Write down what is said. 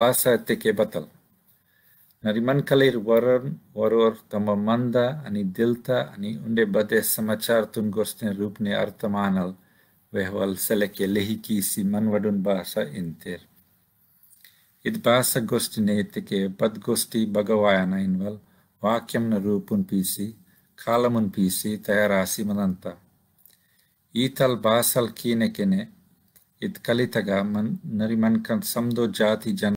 के बतल नरिमन कलेर वरण वरोर तम मंद अनि दिलता अनि उंडे बदे समाचार तुन गोस्ते रूप ने अर्थमानल वेहवल के लेही की सी मनवडुन भाषा इंतेर इत भाषा गोष्ठी ने के बद गोष्ठी भगवायन इनवल वाक्यम न रूपुन पीसी कालमुन पीसी तयारासी मनंता ईतल बासल कीने के ने इत कलितगा मन नरिमन समदो जाति जन